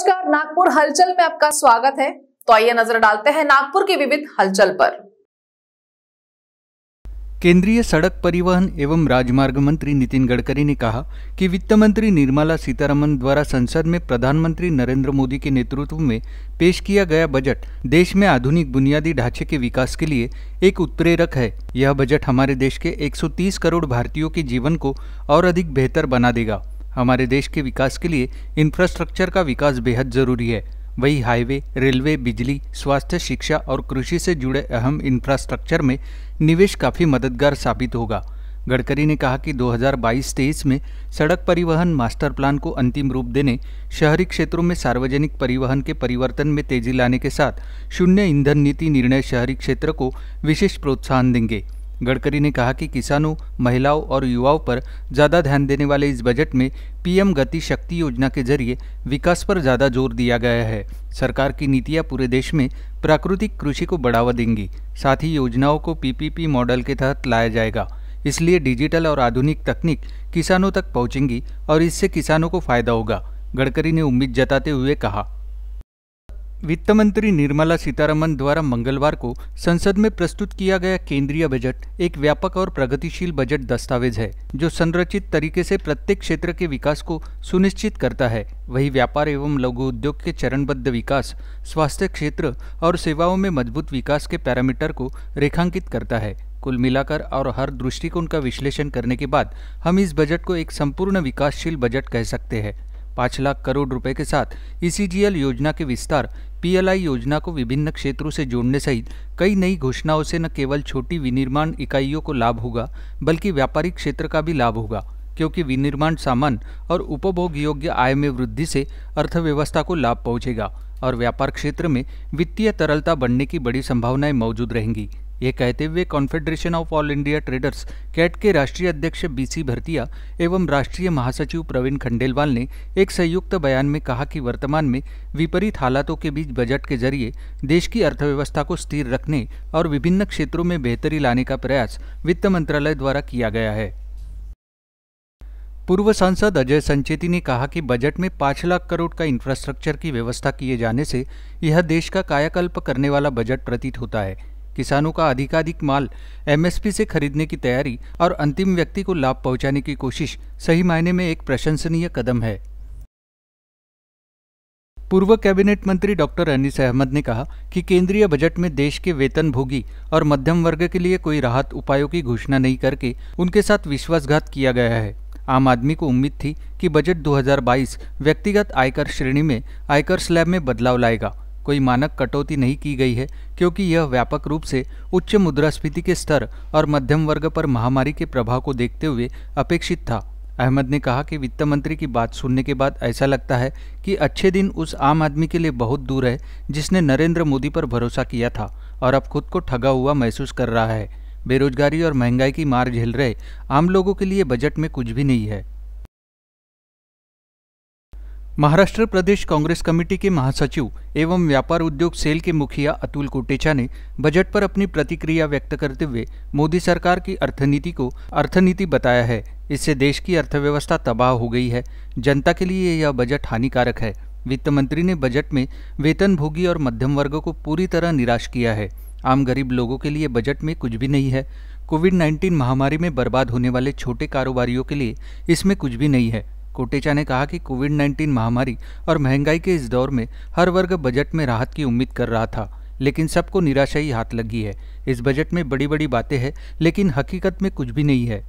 नमस्कार नागपुर हलचल में आपका स्वागत है तो आइए नजर डालते हैं नागपुर की विविध हलचल पर केंद्रीय सड़क परिवहन एवं राजमार्ग मंत्री नितिन गडकरी ने कहा कि वित्त मंत्री निर्मला सीतारमन द्वारा संसद में प्रधानमंत्री नरेंद्र मोदी के नेतृत्व में पेश किया गया बजट देश में आधुनिक बुनियादी ढांचे के विकास के लिए एक उत्प्रेरक है यह बजट हमारे देश के 130 करोड़ भारतीयों के जीवन को और अधिक बेहतर बना देगा हमारे देश के विकास के लिए इंफ्रास्ट्रक्चर का विकास बेहद ज़रूरी है वही हाईवे रेलवे बिजली स्वास्थ्य शिक्षा और कृषि से जुड़े अहम इंफ्रास्ट्रक्चर में निवेश काफ़ी मददगार साबित होगा गडकरी ने कहा कि 2022-23 में सड़क परिवहन मास्टर प्लान को अंतिम रूप देने शहरी क्षेत्रों में सार्वजनिक परिवहन के परिवर्तन में तेजी लाने के साथ शून्य ईंधन नीति निर्णय शहरी क्षेत्र को विशेष प्रोत्साहन देंगे गडकरी ने कहा कि किसानों महिलाओं और युवाओं पर ज़्यादा ध्यान देने वाले इस बजट में पीएम गति शक्ति योजना के जरिए विकास पर ज़्यादा जोर दिया गया है सरकार की नीतियाँ पूरे देश में प्राकृतिक कृषि को बढ़ावा देंगी साथ ही योजनाओं को पीपीपी मॉडल के तहत लाया जाएगा इसलिए डिजिटल और आधुनिक तकनीक किसानों तक पहुँचेंगी और इससे किसानों को फायदा होगा गडकरी ने उम्मीद जताते हुए कहा वित्त मंत्री निर्मला सीतारमन द्वारा मंगलवार को संसद में प्रस्तुत किया गया केंद्रीय बजट एक व्यापक और प्रगतिशील बजट दस्तावेज है जो संरचित तरीके से प्रत्येक क्षेत्र के विकास को सुनिश्चित करता है वही व्यापार एवं लघु उद्योग के चरणबद्ध विकास स्वास्थ्य क्षेत्र और सेवाओं में मजबूत विकास के पैरामीटर को रेखांकित करता है कुल मिलाकर और हर दृष्टिकोण का विश्लेषण करने के बाद हम इस बजट को एक संपूर्ण विकासशील बजट कह सकते हैं पाँच लाख करोड़ रुपए के साथ ई योजना के विस्तार पीएलआई योजना को विभिन्न क्षेत्रों से जोड़ने सहित कई नई घोषणाओं से न केवल छोटी विनिर्माण इकाइयों को लाभ होगा बल्कि व्यापारिक क्षेत्र का भी लाभ होगा क्योंकि विनिर्माण सामान और उपभोग योग्य आय में वृद्धि से अर्थव्यवस्था को लाभ पहुंचेगा और व्यापार क्षेत्र में वित्तीय तरलता बढ़ने की बड़ी संभावनाएं मौजूद रहेंगी ये कहते हुए Confederation of All India Traders CAIT के राष्ट्रीय अध्यक्ष बीसी भरतिया एवं राष्ट्रीय महासचिव प्रवीण खंडेलवाल ने एक संयुक्त बयान में कहा कि वर्तमान में विपरीत हालातों के बीच बजट के जरिए देश की अर्थव्यवस्था को स्थिर रखने और विभिन्न क्षेत्रों में बेहतरी लाने का प्रयास वित्त मंत्रालय द्वारा किया गया है पूर्व सांसद अजय संचेती ने कहा कि बजट में पाँच लाख करोड़ का इंफ्रास्ट्रक्चर की व्यवस्था किए जाने से यह देश का कायाकल्प करने वाला बजट प्रतीत होता है किसानों का अधिकाधिक माल एमएसपी से खरीदने की तैयारी और अंतिम व्यक्ति को लाभ पहुंचाने की कोशिश सही मायने में एक प्रशंसनीय कदम है पूर्व कैबिनेट मंत्री डॉक्टर अनिस अहमद ने कहा कि केंद्रीय बजट में देश के वेतन भोगी और मध्यम वर्ग के लिए कोई राहत उपायों की घोषणा नहीं करके उनके साथ विश्वासघात किया गया है आम आदमी को उम्मीद थी कि बजट 2022 व्यक्तिगत आयकर श्रेणी में आयकर स्लैब में बदलाव लाएगा कोई मानक कटौती नहीं की गई है क्योंकि यह व्यापक रूप से उच्च मुद्रास्फीति के स्तर और मध्यम वर्ग पर महामारी के प्रभाव को देखते हुए अपेक्षित था अहमद ने कहा कि वित्त मंत्री की बात सुनने के बाद ऐसा लगता है कि अच्छे दिन उस आम आदमी के लिए बहुत दूर है जिसने नरेंद्र मोदी पर भरोसा किया था और अब खुद को ठगा हुआ महसूस कर रहा है बेरोजगारी और महंगाई की मार झेल रहे आम लोगों के लिए बजट में कुछ भी नहीं है महाराष्ट्र प्रदेश कांग्रेस कमेटी के महासचिव एवं व्यापार उद्योग सेल के मुखिया अतुल कोटेचा ने बजट पर अपनी प्रतिक्रिया व्यक्त करते हुए मोदी सरकार की अर्थनीति को अर्थनीति बताया है इससे देश की अर्थव्यवस्था तबाह हो गई है जनता के लिए यह बजट हानिकारक है वित्त मंत्री ने बजट में वेतनभोगी और मध्यम वर्ग को पूरी तरह निराश किया है आम गरीब लोगों के लिए बजट में कुछ भी नहीं है कोविड 19 महामारी में बर्बाद होने वाले छोटे कारोबारियों के लिए इसमें कुछ भी नहीं है कोटेचा ने कहा कि कोविड 19 महामारी और महंगाई के इस दौर में हर वर्ग बजट में राहत की उम्मीद कर रहा था लेकिन सबको निराशा ही हाथ लगी है इस बजट में बड़ी बड़ी बातें हैं लेकिन हकीकत में कुछ भी नहीं है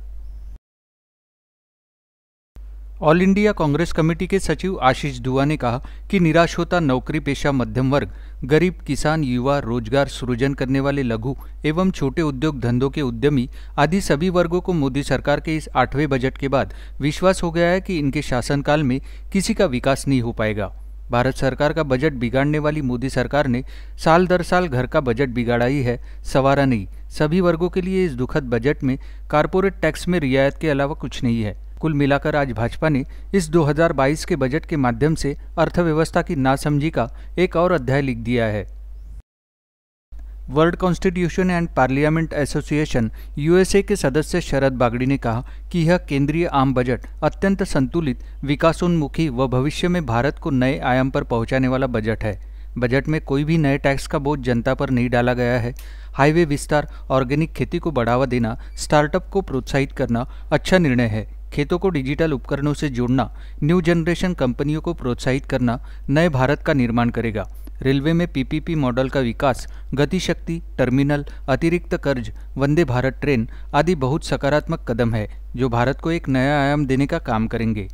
ऑल इंडिया कांग्रेस कमेटी के सचिव आशीष दुआ ने कहा कि निराश होता नौकरी पेशा मध्यम वर्ग गरीब किसान युवा रोजगार सृजन करने वाले लघु एवं छोटे उद्योग धंधों के उद्यमी आदि सभी वर्गों को मोदी सरकार के इस आठवें बजट के बाद विश्वास हो गया है कि इनके शासनकाल में किसी का विकास नहीं हो पाएगा भारत सरकार का बजट बिगाड़ने वाली मोदी सरकार ने साल दर साल घर का बजट बिगाड़ा ही है सवारा नहीं सभी वर्गों के लिए इस दुखद बजट में कारपोरेट टैक्स में रियायत के अलावा कुछ नहीं है कुल मिलाकर आज भाजपा ने इस 2022 के बजट के माध्यम से अर्थव्यवस्था की नासमझी का एक और अध्याय लिख दिया है World Constitution and Parliament Association USA के सदस्य शरद बागड़ी ने कहा कि यह केंद्रीय आम बजट अत्यंत संतुलित विकासोन्मुखी व भविष्य में भारत को नए आयाम पर पहुंचाने वाला बजट है बजट में कोई भी नए टैक्स का बोझ जनता पर नहीं डाला गया है हाईवे विस्तार ऑर्गेनिक खेती को बढ़ावा देना स्टार्टअप को प्रोत्साहित करना अच्छा निर्णय है खेतों को डिजिटल उपकरणों से जोड़ना न्यू जनरेशन कंपनियों को प्रोत्साहित करना नए भारत का निर्माण करेगा रेलवे में पीपीपी मॉडल का विकास गतिशक्ति टर्मिनल अतिरिक्त कर्ज वंदे भारत ट्रेन आदि बहुत सकारात्मक कदम है जो भारत को एक नया आयाम देने का काम करेंगे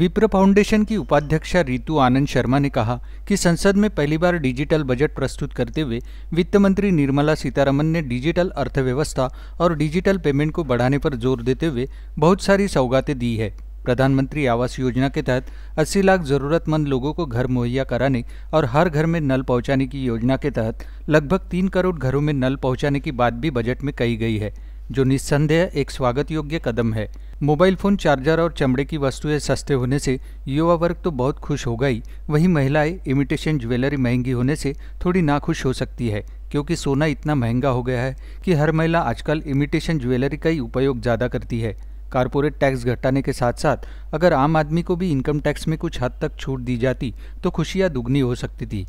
विप्र फाउंडेशन की उपाध्यक्षा रितु आनंद शर्मा ने कहा कि संसद में पहली बार डिजिटल बजट प्रस्तुत करते हुए वित्त मंत्री निर्मला सीतारमन ने डिजिटल अर्थव्यवस्था और डिजिटल पेमेंट को बढ़ाने पर जोर देते हुए बहुत सारी सौगातें दी है प्रधानमंत्री आवास योजना के तहत 80 लाख जरूरतमंद लोगों को घर मुहैया कराने और हर घर में नल पहुंचाने की योजना के तहत लगभग तीन करोड़ घरों में नल पहुंचाने की बात भी बजट में कही गई है जो निस्संदेह एक स्वागत योग्य कदम है मोबाइल फ़ोन चार्जर और चमड़े की वस्तुएं सस्ते होने से युवा वर्ग तो बहुत खुश होगा ही वहीं महिलाएं इमिटेशन ज्वेलरी महंगी होने से थोड़ी नाखुश हो सकती है क्योंकि सोना इतना महंगा हो गया है कि हर महिला आजकल इमिटेशन ज्वेलरी का ही उपयोग ज़्यादा करती है कारपोरेट टैक्स घटाने के साथ साथ अगर आम आदमी को भी इनकम टैक्स में कुछ हद तक छूट दी जाती तो खुशियाँ दुगनी हो सकती थी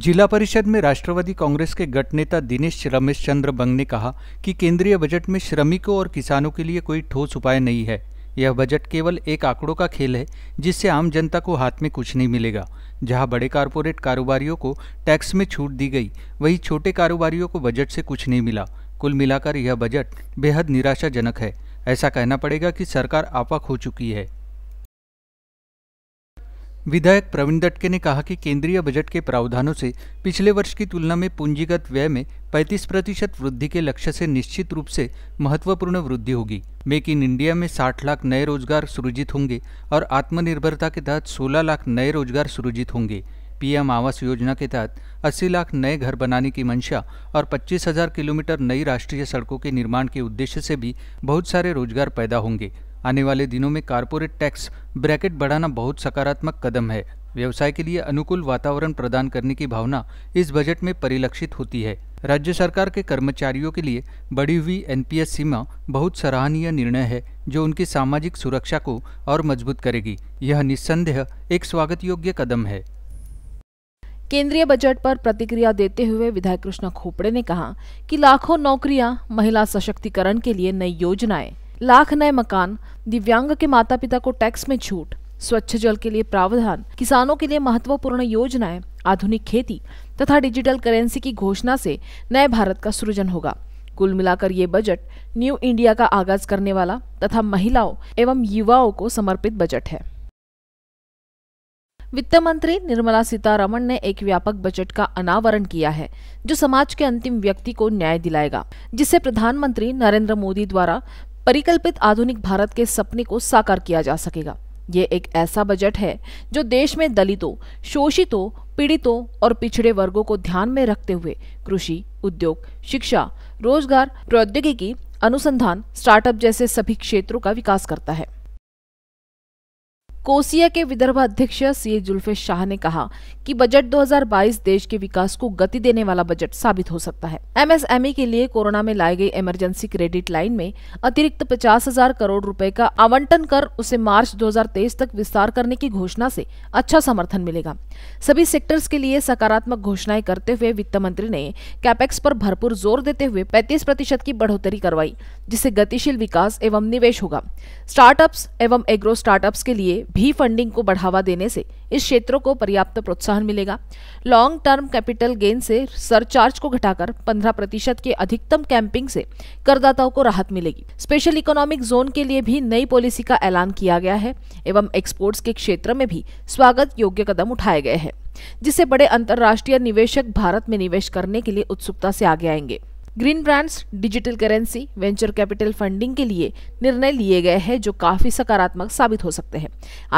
जिला परिषद में राष्ट्रवादी कांग्रेस के गट नेता दिनेश रमेश चंद्र बंग ने कहा कि केंद्रीय बजट में श्रमिकों और किसानों के लिए कोई ठोस उपाय नहीं है यह बजट केवल एक आंकड़ों का खेल है जिससे आम जनता को हाथ में कुछ नहीं मिलेगा जहां बड़े कारपोरेट कारोबारियों को टैक्स में छूट दी गई वहीं छोटे कारोबारियों को बजट से कुछ नहीं मिला कुल मिलाकर यह बजट बेहद निराशाजनक है ऐसा कहना पड़ेगा कि सरकार आपा खो चुकी है विधायक प्रवीण दटके ने कहा कि केंद्रीय बजट के प्रावधानों से पिछले वर्ष की तुलना में पूंजीगत व्यय में 35 प्रतिशत वृद्धि के लक्ष्य से निश्चित रूप से महत्वपूर्ण वृद्धि होगी मेक इन इंडिया में 60 लाख नए रोजगार सृजित होंगे और आत्मनिर्भरता के तहत 16 लाख नए रोजगार सृजित होंगे पीएम आवास योजना के तहत 80 लाख नए घर बनाने की मंशा और 25,000 किलोमीटर नई राष्ट्रीय सड़कों के निर्माण के उद्देश्य से भी बहुत सारे रोजगार पैदा होंगे आने वाले दिनों में कारपोरेट टैक्स ब्रैकेट बढ़ाना बहुत सकारात्मक कदम है व्यवसाय के लिए अनुकूल वातावरण प्रदान करने की भावना इस बजट में परिलक्षित होती है राज्य सरकार के कर्मचारियों के लिए बढ़ी हुई एनपीएस सीमा बहुत सराहनीय निर्णय है जो उनकी सामाजिक सुरक्षा को और मजबूत करेगी यह निस्संदेह एक स्वागत योग्य कदम है केंद्रीय बजट पर प्रतिक्रिया देते हुए विधायक कृष्णा खोपड़े ने कहा कि लाखों नौकरियां महिला सशक्तिकरण के लिए नई योजनाएं लाख नए मकान दिव्यांग के माता पिता को टैक्स में छूट स्वच्छ जल के लिए प्रावधान किसानों के लिए महत्वपूर्ण योजनाएं आधुनिक खेती तथा डिजिटल करेंसी की घोषणा से नए भारत का सृजन होगा कुल मिलाकर ये बजट न्यू इंडिया का आगाज करने वाला तथा महिलाओं एवं युवाओं को समर्पित बजट है वित्त मंत्री निर्मला सीतारमण ने एक व्यापक बजट का अनावरण किया है जो समाज के अंतिम व्यक्ति को न्याय दिलाएगा जिसे प्रधानमंत्री नरेंद्र मोदी द्वारा परिकल्पित आधुनिक भारत के सपने को साकार किया जा सकेगा ये एक ऐसा बजट है जो देश में दलितों शोषितों पीड़ितों और पिछड़े वर्गों को ध्यान में रखते हुए कृषि उद्योग शिक्षा रोजगार प्रौद्योगिकी अनुसंधान स्टार्टअप जैसे सभी क्षेत्रों का विकास करता है कोसिया के विदर्भ अध्यक्ष सी ए जुल्फे शाह ने कहा कि बजट 2022 देश के विकास को गति देने वाला बजट साबित हो सकता है एमएसएमई के लिए कोरोना में लाई गई इमरजेंसी क्रेडिट लाइन में अतिरिक्त पचास हजार करोड़ रुपए का आवंटन कर उसे मार्च 2023 तक विस्तार करने की घोषणा से अच्छा समर्थन मिलेगा सभी सेक्टर्स के लिए सकारात्मक घोषणाएं करते हुए वित्त मंत्री ने कैपेक्स पर भरपूर जोर देते हुए पैंतीस प्रतिशत की बढ़ोतरी करवाई जिससे गतिशील विकास एवं निवेश होगा स्टार्टअप्स एवं एग्रो स्टार्टअप्स के लिए भी फंडिंग को बढ़ावा देने से इस क्षेत्रों को पर्याप्त प्रोत्साहन मिलेगा लॉन्ग टर्म कैपिटल गेन से सरचार्ज को घटाकर 15 प्रतिशत के अधिकतम कैंपिंग से करदाताओं को राहत मिलेगी स्पेशल इकोनॉमिक जोन के लिए भी नई पॉलिसी का ऐलान किया गया है एवं एक्सपोर्ट्स के क्षेत्र में भी स्वागत योग्य कदम उठाए गए हैं जिससे बड़े अंतर्राष्ट्रीय निवेशक भारत में निवेश करने के लिए उत्सुकता से आगे आएंगे green brands digital currency venture capital funding के लिए निर्णय लिए गए हैं जो काफी सकारात्मक साबित हो सकते हैं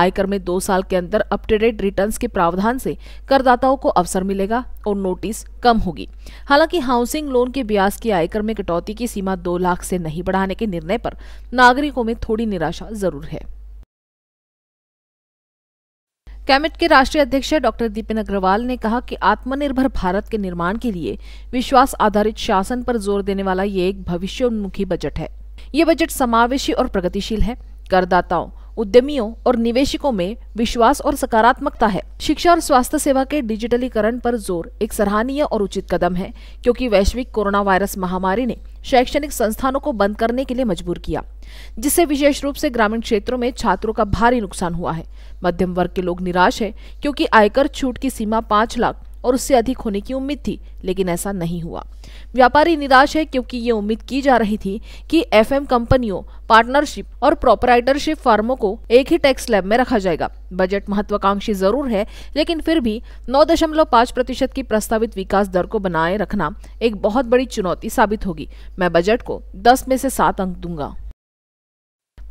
आयकर में दो साल के अंदर अपडेटेड रिटर्न के प्रावधान से करदाताओं को अवसर मिलेगा और नोटिस कम होगी हालांकि हाउसिंग लोन के ब्याज की आयकर में कटौती की सीमा दो लाख से नहीं बढ़ाने के निर्णय पर नागरिकों में थोड़ी निराशा जरूर है कैमिट के राष्ट्रीय अध्यक्ष डॉक्टर दीपेन अग्रवाल ने कहा कि आत्मनिर्भर भारत के निर्माण के लिए विश्वास आधारित शासन पर जोर देने वाला ये एक भविष्योन्मुखी बजट है ये बजट समावेशी और प्रगतिशील है करदाताओं उद्यमियों और निवेशकों में विश्वास और सकारात्मकता है शिक्षा और स्वास्थ्य सेवा के डिजिटलीकरण पर जोर एक सराहनीय और उचित कदम है क्योंकि वैश्विक कोरोना वायरस महामारी ने शैक्षणिक संस्थानों को बंद करने के लिए मजबूर किया जिससे विशेष रूप से ग्रामीण क्षेत्रों में छात्रों का भारी नुकसान हुआ है मध्यम वर्ग के लोग निराश है क्योंकि आयकर छूट की सीमा पांच लाख और उससे अधिक होने की उम्मीद थी लेकिन ऐसा नहीं हुआ व्यापारी निराश है क्योंकि ये उम्मीद की जा रही थी कि एफएम कंपनियों पार्टनरशिप और प्रोपराइटरशिप फार्मों को एक ही टैक्स लैब में रखा जाएगा बजट महत्वाकांक्षी जरूर है लेकिन फिर भी नौ प्रतिशत की प्रस्तावित विकास दर को बनाए रखना एक बहुत बड़ी चुनौती साबित होगी मैं बजट को 10 में से 7 अंक दूंगा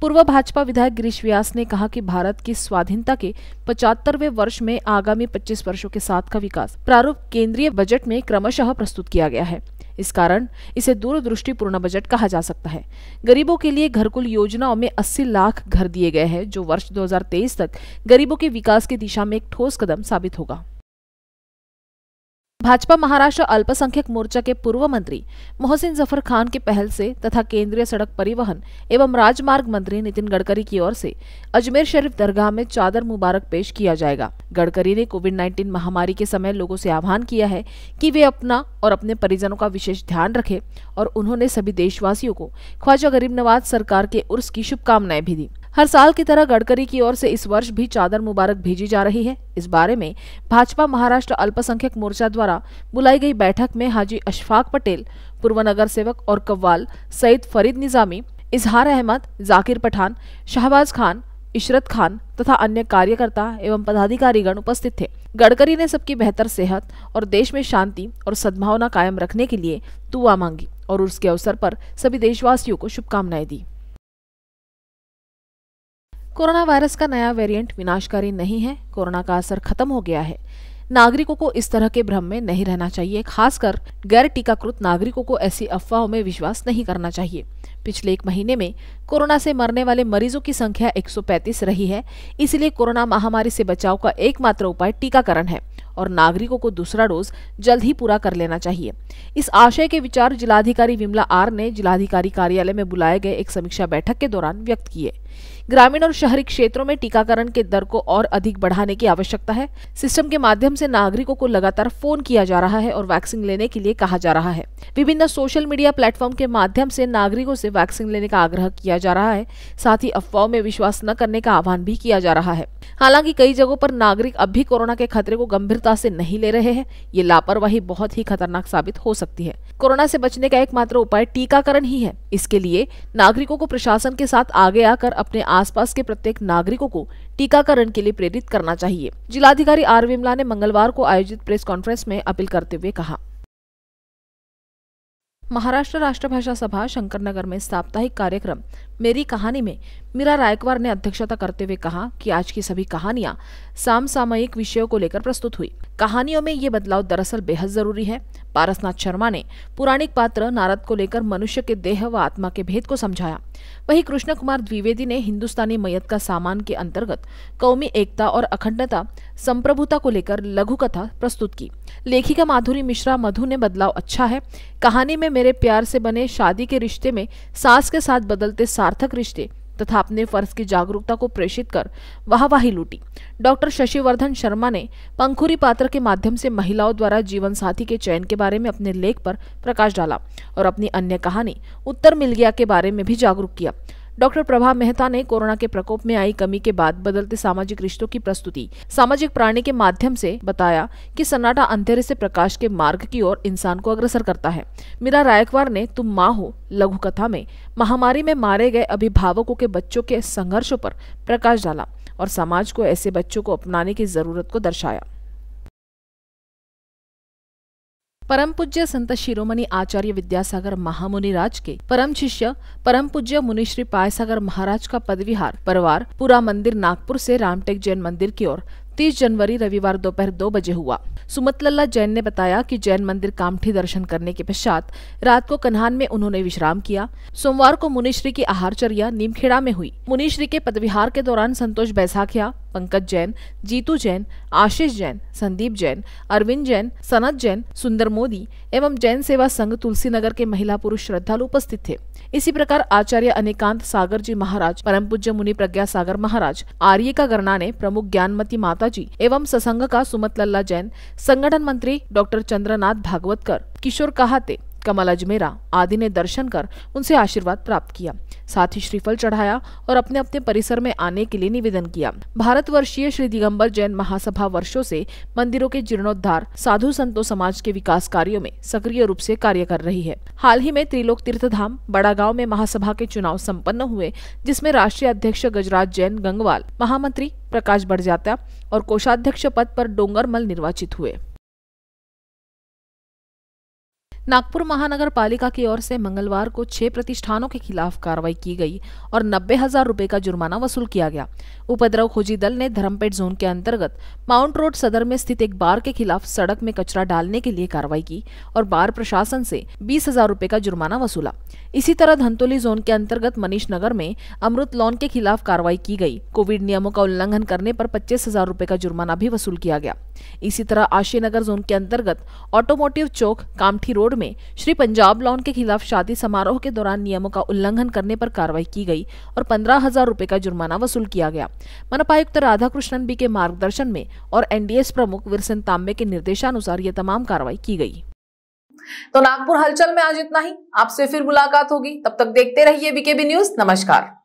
पूर्व भाजपा विधायक गिरीश व्यास ने कहा कि भारत की स्वाधीनता के पचहत्तरवे वर्ष में आगामी 25 वर्षों के साथ का विकास प्रारूप केंद्रीय बजट में क्रमशः प्रस्तुत किया गया है इस कारण इसे दूरदृष्टिपूर्ण बजट कहा जा सकता है गरीबों के लिए घरकुल योजनाओं में 80 लाख घर दिए गए हैं जो वर्ष 2023 तक गरीबों के विकास की दिशा में एक ठोस कदम साबित होगा भाजपा महाराष्ट्र अल्पसंख्यक मोर्चा के पूर्व मंत्री मोहसिन जफर खान की पहल से तथा केंद्रीय सड़क परिवहन एवं राजमार्ग मंत्री नितिन गडकरी की ओर से अजमेर शरीफ दरगाह में चादर मुबारक पेश किया जाएगा गडकरी ने कोविड 19 महामारी के समय लोगों से आह्वान किया है कि वे अपना और अपने परिजनों का विशेष ध्यान रखें और उन्होंने सभी देशवासियों को ख्वाजा गरीब नवाज सरकार के उर्स की शुभकामनाएं भी दी हर साल की तरह गडकरी की ओर से इस वर्ष भी चादर मुबारक भेजी जा रही है इस बारे में भाजपा महाराष्ट्र अल्पसंख्यक मोर्चा द्वारा बुलाई गई बैठक में हाजी अशफाक पटेल पूर्व नगर सेवक और कव्वाल सईद फरीद निजामी इजहार अहमद जाकिर पठान शाहबाज खान इशरत खान तथा अन्य कार्यकर्ता एवं पदाधिकारीगण उपस्थित थे गडकरी ने सबकी बेहतर सेहत और देश में शांति और सद्भावना कायम रखने के लिए दुआ मांगी और उसके अवसर पर सभी देशवासियों को शुभकामनाएं दी कोरोना वायरस का नया वेरिएंट विनाशकारी नहीं है कोरोना का असर खत्म हो गया है नागरिकों को इस तरह के भ्रम में नहीं रहना चाहिए खासकर गैर टीकाकृत नागरिकों को ऐसी अफवाहों में विश्वास नहीं करना चाहिए पिछले एक महीने में कोरोना से मरने वाले मरीजों की संख्या 135 रही है इसलिए कोरोना महामारी से बचाव का एकमात्र उपाय टीकाकरण है और नागरिकों को दूसरा डोज जल्द ही पूरा कर लेना चाहिए इस आशय के विचार जिलाधिकारी विमला आर ने जिलाधिकारी कार्यालय में बुलाए गए एक समीक्षा बैठक के दौरान व्यक्त किए ग्रामीण और शहरी क्षेत्रों में टीकाकरण के दर को और अधिक बढ़ाने की आवश्यकता है सिस्टम के माध्यम से नागरिकों को लगातार फोन किया जा रहा है और वैक्सीन लेने के लिए कहा जा रहा है विभिन्न सोशल मीडिया प्लेटफॉर्म के माध्यम से नागरिकों से वैक्सीन लेने का आग्रह किया जा रहा है साथ ही अफवाहों में विश्वास न करने का आह्वान भी किया जा रहा है हालांकि कई जगहों पर नागरिक अब भी कोरोना के खतरे को गंभीरता से नहीं ले रहे हैं ये लापरवाही बहुत ही खतरनाक साबित हो सकती है कोरोना से बचने का एकमात्र उपाय टीकाकरण ही है इसके लिए नागरिकों को प्रशासन के साथ आगे आकर अपने आसपास के प्रत्येक नागरिकों को टीकाकरण के लिए प्रेरित करना चाहिए जिलाधिकारी आर विमला ने मंगलवार को आयोजित प्रेस कॉन्फ्रेंस में अपील करते हुए कहा महाराष्ट्र राष्ट्रभाषा सभा शंकरनगर में साप्ताहिक कार्यक्रम मेरी कहानी में मीरा रायकवार ने अध्यक्षता करते हुए कहा कि आज की सभी कहानियां सामसामयिक विषयों को लेकर प्रस्तुत हुई कहानियों में ये बदलाव दरअसल बेहद जरूरी है पारसनाथ शर्मा ने पुराणिक पात्र नारद को लेकर मनुष्य के देह व आत्मा के भेद को समझाया वहीं कृष्ण कुमार द्विवेदी ने हिंदुस्तानी मैयत का सामान के अंतर्गत कौमी एकता और अखंडता संप्रभुता को लेकर लघु कथा प्रस्तुत की लेखिका माधुरी मिश्रा मधु ने बदलाव अच्छा है कहानी में मेरे प्यार से बने शादी के रिश्ते में सास के साथ बदलते सार्थक रिश्ते तथा अपने फर्ज की जागरूकता को प्रेषित कर वाहवाही लूटी डॉक्टर शशिवर्धन शर्मा ने पंखुरी पात्र के माध्यम से महिलाओं द्वारा जीवन साथी के चयन के बारे में अपने लेख पर प्रकाश डाला और अपनी अन्य कहानी उत्तर मिल गया के बारे में भी जागरूक किया डॉक्टर प्रभा मेहता ने कोरोना के प्रकोप में आई कमी के बाद बदलते सामाजिक रिश्तों की प्रस्तुति सामाजिक प्राणी के माध्यम से बताया कि सन्नाटा अंधेरे से प्रकाश के मार्ग की ओर इंसान को अग्रसर करता है मीरा रायकवार ने तुम माँ हो लघु कथा में महामारी में मारे गए अभिभावकों के बच्चों के संघर्षों पर प्रकाश डाला और समाज को ऐसे बच्चों को अपनाने की जरूरत को दर्शाया परम पूज्य संत शिरोमणि आचार्य विद्यासागर महामुनि राज के परम शिष्य परम पूज्य मुनिश्री पायसागर महाराज का पदविहार परवार पूरा मंदिर नागपुर से रामटेक जैन मंदिर की ओर 30 जनवरी रविवार दोपहर दो बजे हुआ सुमत लल्ला जैन ने बताया कि जैन मंदिर कामठी दर्शन करने के पश्चात रात को कन्हान में उन्होंने विश्राम किया सोमवार को मुनिश्री की आहारचर्या नीमखेड़ा में हुई मुनिश्री के पदविहार के दौरान संतोष बैसाखिया पंकज जैन जीतू जैन आशीष जैन संदीप जैन अरविंद जैन सनत जैन सुंदर मोदी एवं जैन सेवा संघ तुलसीनगर के महिला पुरुष श्रद्धालु उपस्थित थे इसी प्रकार आचार्य अनिकांत सागर जी महाराज परम पूज्य मुनि प्रज्ञा सागर महाराज आर्य का ने प्रमुख ज्ञानमती माता जी एवं ससंग का सुमत लल्ला जैन संगठन मंत्री डॉक्टर चंद्रनाथ भागवतकर किशोर कहाते कमल अजमेरा आदि ने दर्शन कर उनसे आशीर्वाद प्राप्त किया साथ ही श्रीफल चढ़ाया और अपने अपने परिसर में आने के लिए निवेदन किया भारत वर्षीय श्री दिगंबर जैन महासभा वर्षो से मंदिरों के जीर्णोद्धार साधु संतों समाज के विकास कार्यो में सक्रिय रूप से कार्य कर रही है हाल ही में त्रिलोक तीर्थ धाम बड़ा गाँव में महासभा के चुनाव सम्पन्न हुए जिसमे राष्ट्रीय अध्यक्ष गजराज जैन गंगवाल महामंत्री प्रकाश बड़जात्या और कोषाध्यक्ष पद पर डोंगरमल निर्वाचित हुए नागपुर महानगर पालिका की ओर से मंगलवार को छह प्रतिष्ठानों के खिलाफ कार्रवाई की गई और नब्बे हजार रुपए का जुर्माना वसूल किया गया उपद्रव खोजी दल ने धर्मपेट जोन के अंतर्गत माउंट रोड सदर में स्थित एक बार के खिलाफ सड़क में कचरा डालने के लिए कार्रवाई की और बार प्रशासन से बीस हजार रूपए का जुर्माना वसूला इसी तरह धंतोली जोन के अंतर्गत मनीष नगर में अमृत लॉन के खिलाफ कार्रवाई की गई कोविड नियमों का उल्लंघन करने पर पच्चीस हजार रूपए का जुर्माना भी वसूल किया गया इसी तरह आशी नगर जोन के अंतर्गत ऑटोमोटिव चौक कामठी रोड रोड में श्री पंजाब लॉन के खिलाफ शादी समारोह के दौरान नियमों का उल्लंघन करने पर कार्रवाई की गई और पंद्रह हजार रूपए का जुर्माना वसूल किया गया मनपायुक्त राधाकृष्णन बी के मार्गदर्शन में और एनडीएस प्रमुख विरसन तांबे के निर्देशानुसार ये तमाम कार्रवाई की गई तो नागपुर हलचल में आज इतना ही आपसे फिर मुलाकात होगी तब तक देखते रहिए बीकेबी न्यूज नमस्कार